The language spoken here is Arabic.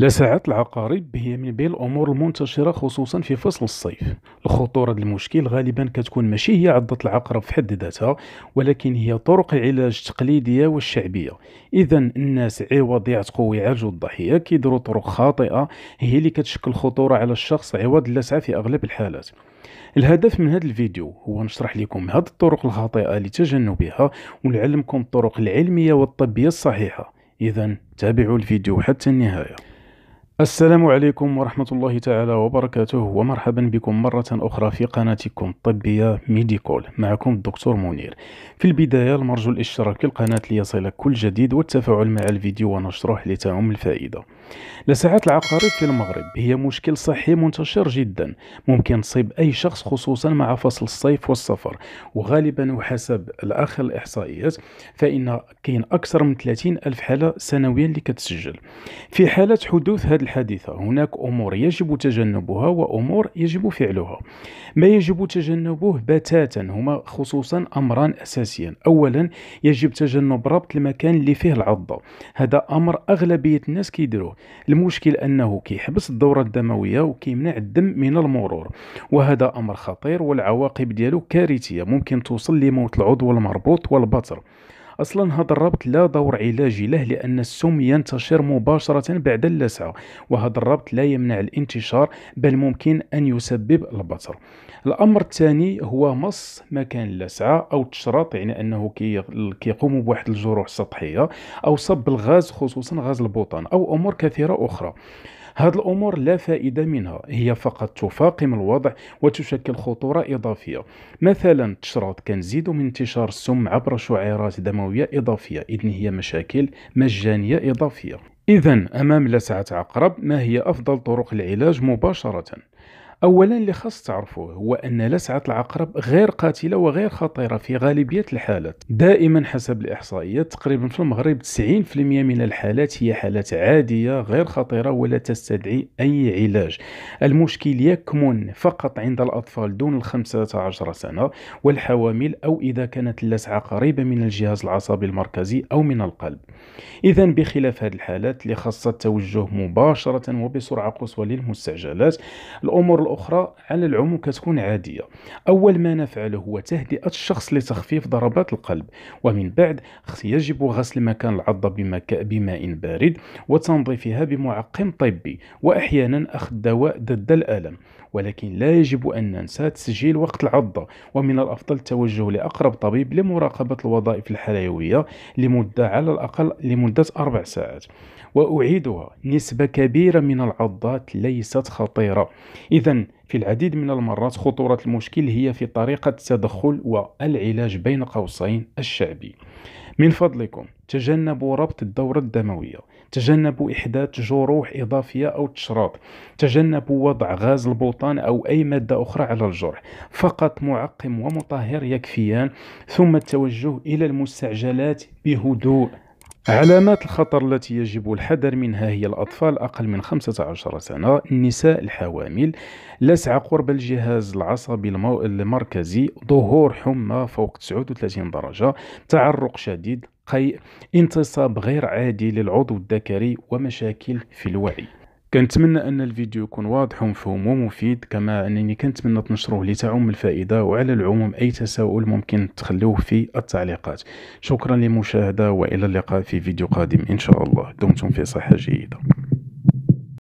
لساعات العقارب هي من بين الأمور المنتشرة خصوصا في فصل الصيف الخطورة المشكل غالبا كتكون ماشي هي عضة العقرب في حد ذاتها ولكن هي طرق العلاج التقليدية والشعبية إذا الناس عوض يعتقوا ويعالجوا الضحية كيديروا طرق خاطئة هي اللي كتشكل خطورة على الشخص عوض اللسعة في أغلب الحالات الهدف من هذا الفيديو هو نشرح لكم هذه الطرق الخاطئة لتجنبها ونعلمكم الطرق العلمية والطبية الصحيحة إذا تابعوا الفيديو حتى النهاية السلام عليكم ورحمة الله تعالى وبركاته ومرحبا بكم مرة أخرى في قناتكم الطبية ميديكول معكم الدكتور منير في البداية المرجو الاشتراك في القناة ليصلك كل جديد والتفاعل مع الفيديو ونشره لتعم الفائدة لساعات العقارب في المغرب هي مشكل صحي منتشر جدا ممكن تصيب أي شخص خصوصا مع فصل الصيف والسفر وغالبا وحسب الآخر الإحصائيات فإن كاين أكثر من 30 ألف حالة سنويا اللي كتسجل في حالة حدوث هذا الحادثة هناك أمور يجب تجنبها وأمور يجب فعلها ما يجب تجنبه بتاتا هما خصوصا أمران أساسيا أولا يجب تجنب ربط المكان اللي فيه العضة هذا أمر أغلبية الناس كيديروه المشكل أنه كيحبس الدورة الدموية وكيمنع الدم من المرور وهذا أمر خطير والعواقب ديالو كارثية ممكن توصل لموت العضو المربوط والبطر اصلا هذا الربط لا دور علاجي له لان السم ينتشر مباشره بعد اللسعه وهذا الربط لا يمنع الانتشار بل ممكن ان يسبب البتر الامر الثاني هو مص مكان اللسعه او تشرط يعني انه كيقوم بواحد الجروح سطحيه او صب الغاز خصوصا غاز البوطان او امور كثيره اخرى هذه الأمور لا فائدة منها هي فقط تفاقم الوضع وتشكل خطورة إضافية مثلا التشرط كنزيد من انتشار السم عبر شعيرات دموية إضافية إذن هي مشاكل مجانية إضافية إذا أمام لسعة عقرب ما هي أفضل طرق العلاج مباشرة؟ اولا اللي خاص تعرفوه هو ان لسعه العقرب غير قاتله وغير خطيره في غالبيه الحالات دائما حسب الاحصائيات تقريبا في المغرب 90% من الحالات هي حالات عاديه غير خطيره ولا تستدعي اي علاج المشكل يكمن فقط عند الاطفال دون ال 15 سنه والحوامل او اذا كانت اللسعه قريبه من الجهاز العصبي المركزي او من القلب اذا بخلاف هذه الحالات اللي خاصه التوجه مباشره وبسرعه قصوى للمستعجلات الامور الأخرى على العموم كتكون عادية أول ما نفعله هو تهدئة الشخص لتخفيف ضربات القلب ومن بعد يجب غسل مكان العضة بماء بارد وتنظيفها بمعقم طبي وأحيانا أخذ دواء ضد الألم ولكن لا يجب أن ننسى تسجيل وقت العضة ومن الأفضل التوجه لأقرب طبيب لمراقبة الوظائف الحيوية لمدة على الأقل لمدة أربع ساعات وأعيدها نسبة كبيرة من العضات ليست خطيرة إذا في العديد من المرات خطورة المشكل هي في طريقة التدخل والعلاج بين قوسين الشعبي من فضلكم تجنبوا ربط الدورة الدموية تجنبوا إحداث جروح إضافية أو تشراط تجنبوا وضع غاز البوطان أو أي مادة أخرى على الجرح فقط معقم ومطهر يكفيان ثم التوجه إلى المستعجلات بهدوء علامات الخطر التي يجب الحذر منها هي الأطفال أقل من 15 سنة النساء الحوامل لسع قرب الجهاز العصبي المركزي ظهور حمى فوق 39 درجة تعرق شديد قيء انتصاب غير عادي للعضو الذكري ومشاكل في الوعي كنتمنى ان الفيديو يكون واضح ومفهوم ومفيد كما انني كنتمنى تنشروه لتعم الفائده وعلى العموم اي تساؤل ممكن تخلوه في التعليقات شكرا للمشاهده والى اللقاء في فيديو قادم ان شاء الله دمتم في صحه جيده